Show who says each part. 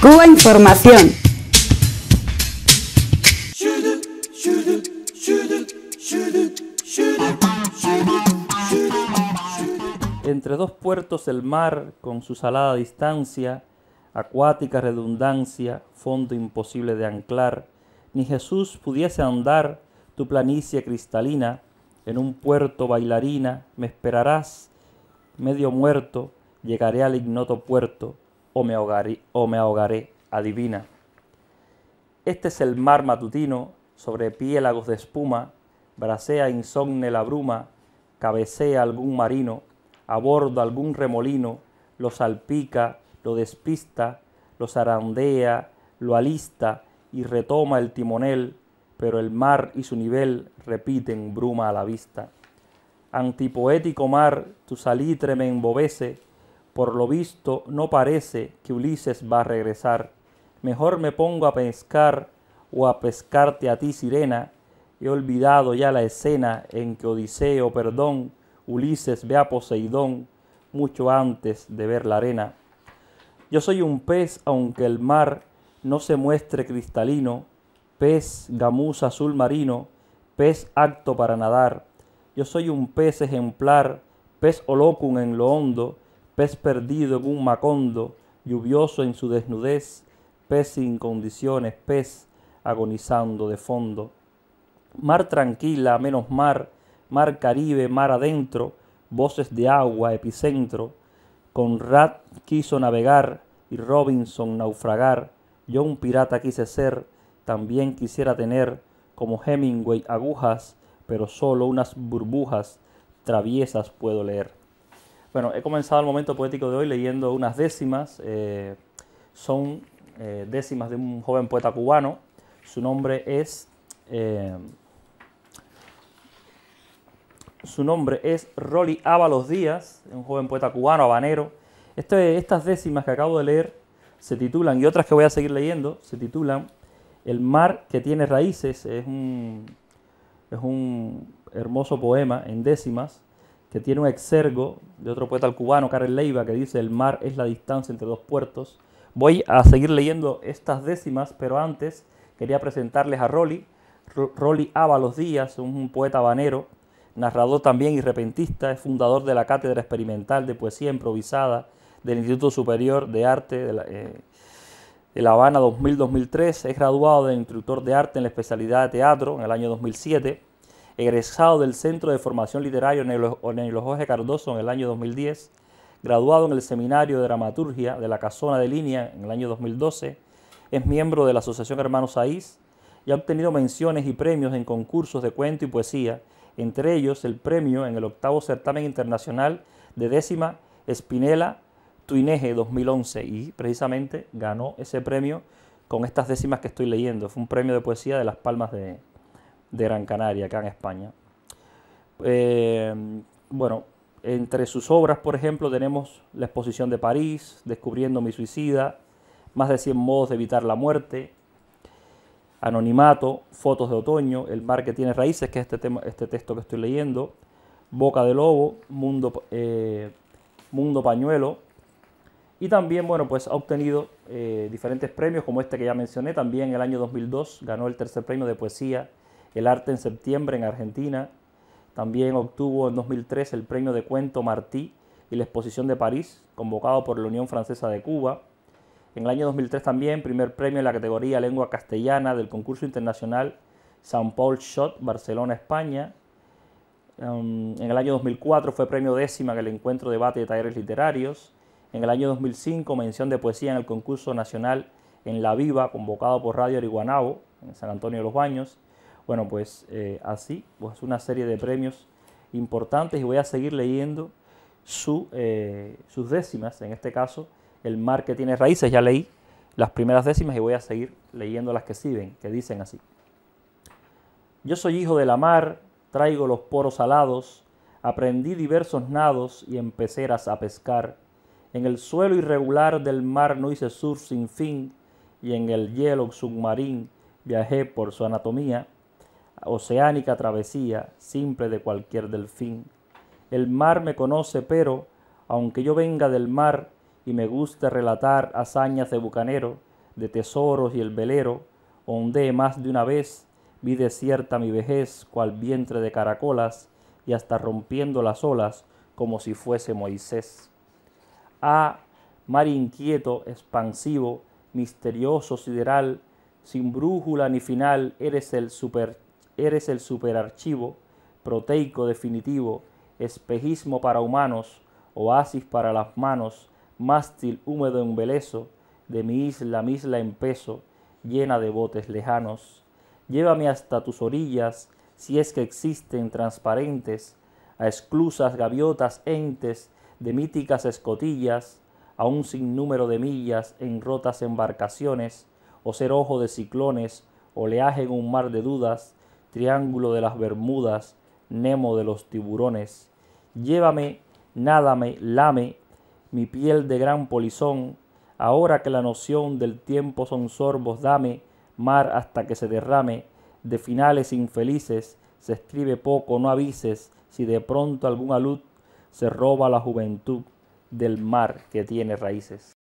Speaker 1: Cuba Información. Entre dos puertos el mar, con su salada distancia, acuática redundancia, fondo imposible de anclar, ni Jesús pudiese andar tu planicie cristalina, en un puerto bailarina, me esperarás, medio muerto, llegaré al ignoto puerto, o me ahogaré, adivina. Este es el mar matutino, sobre piélagos de espuma, bracea insomne la bruma, cabecea algún marino, aborda algún remolino, lo salpica, lo despista, lo zarandea, lo alista y retoma el timonel, pero el mar y su nivel repiten bruma a la vista. Antipoético mar, tu salitre me embobece, por lo visto, no parece que Ulises va a regresar. Mejor me pongo a pescar o a pescarte a ti, sirena. He olvidado ya la escena en que Odiseo, perdón, Ulises ve a Poseidón mucho antes de ver la arena. Yo soy un pez, aunque el mar no se muestre cristalino, pez gamuza azul marino, pez apto para nadar. Yo soy un pez ejemplar, pez holocum en lo hondo, pez perdido en un macondo, lluvioso en su desnudez, pez sin condiciones, pez agonizando de fondo. Mar tranquila, menos mar, mar Caribe, mar adentro, voces de agua, epicentro. Rat quiso navegar y Robinson naufragar. Yo un pirata quise ser, también quisiera tener, como Hemingway, agujas, pero solo unas burbujas traviesas puedo leer. Bueno, he comenzado el momento poético de hoy leyendo unas décimas. Eh, son eh, décimas de un joven poeta cubano. Su nombre es. Eh, su nombre es Rolly Ábalos Díaz, un joven poeta cubano, habanero. Este, estas décimas que acabo de leer se titulan, y otras que voy a seguir leyendo, se titulan El mar que tiene raíces. Es un, es un hermoso poema en décimas que tiene un exergo de otro poeta cubano, Karel Leiva, que dice el mar es la distancia entre dos puertos. Voy a seguir leyendo estas décimas, pero antes quería presentarles a Rolly, Rolly Ábalos Díaz, un poeta habanero, narrador también y repentista, es fundador de la Cátedra Experimental de Poesía Improvisada del Instituto Superior de Arte de La, eh, de la Habana 2000-2003, es graduado de instructor de arte en la especialidad de teatro en el año 2007 egresado del Centro de Formación Literaria Onelo Jorge Cardoso en el año 2010, graduado en el Seminario de Dramaturgia de la Casona de Línea en el año 2012, es miembro de la Asociación Hermanos Aís y ha obtenido menciones y premios en concursos de cuento y poesía, entre ellos el premio en el octavo certamen internacional de décima Espinela Tuineje 2011 y precisamente ganó ese premio con estas décimas que estoy leyendo. Fue un premio de poesía de Las Palmas de, de Gran Canaria, acá en España. Eh, bueno, entre sus obras, por ejemplo, tenemos La exposición de París, Descubriendo mi suicida, Más de 100 modos de evitar la muerte, Anonimato, Fotos de otoño, El mar que tiene raíces, que es este, tema, este texto que estoy leyendo, Boca de lobo, Mundo, eh, Mundo pañuelo, y también, bueno, pues ha obtenido eh, diferentes premios, como este que ya mencioné, también en el año 2002 ganó el tercer premio de poesía el Arte en Septiembre en Argentina. También obtuvo en 2003 el premio de cuento Martí y la exposición de París, convocado por la Unión Francesa de Cuba. En el año 2003 también, primer premio en la categoría Lengua Castellana del concurso internacional San Paul Shot, Barcelona, España. Em, en el año 2004 fue premio décima en el encuentro debate de talleres literarios. En el año 2005 mención de poesía en el concurso nacional en La Viva, convocado por Radio Arihuanao en San Antonio de los Baños. Bueno, pues eh, así, pues una serie de premios importantes y voy a seguir leyendo eh, sus décimas, en este caso, el mar que tiene raíces, ya leí las primeras décimas y voy a seguir leyendo las que siguen, que dicen así. Yo soy hijo de la mar, traigo los poros alados, aprendí diversos nados y empeceras a pescar. En el suelo irregular del mar no hice sur sin fin, y en el hielo submarín viajé por su anatomía oceánica travesía, simple de cualquier delfín. El mar me conoce, pero, aunque yo venga del mar y me guste relatar hazañas de bucanero, de tesoros y el velero, ondeé más de una vez, vi desierta mi vejez, cual vientre de caracolas, y hasta rompiendo las olas, como si fuese Moisés. Ah, mar inquieto, expansivo, misterioso, sideral, sin brújula ni final, eres el super eres el superarchivo, proteico definitivo, espejismo para humanos, oasis para las manos, mástil húmedo en embeleso, de mi isla, mi isla en peso, llena de botes lejanos. Llévame hasta tus orillas, si es que existen transparentes, a esclusas gaviotas entes de míticas escotillas, a un sinnúmero de millas en rotas embarcaciones, o ser ojo de ciclones, oleaje en un mar de dudas, Triángulo de las Bermudas, Nemo de los tiburones. Llévame, nádame, lame, mi piel de gran polizón, ahora que la noción del tiempo son sorbos, dame, mar hasta que se derrame, de finales infelices, se escribe poco, no avises, si de pronto alguna luz se roba la juventud del mar que tiene raíces.